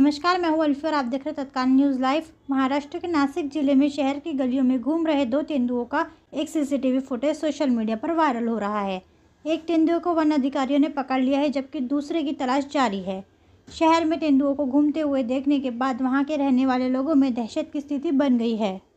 नमस्कार मैं हूँ अल्फी और आप देख रहे तत्काल न्यूज़ लाइव महाराष्ट्र के नासिक जिले में शहर की गलियों में घूम रहे दो तेंदुओं का एक सीसीटीवी फुटेज सोशल मीडिया पर वायरल हो रहा है एक तेंदुए को वन अधिकारियों ने पकड़ लिया है जबकि दूसरे की तलाश जारी है शहर में तेंदुओं को घूमते हुए देखने के बाद वहाँ के रहने वाले लोगों में दहशत की स्थिति बन गई है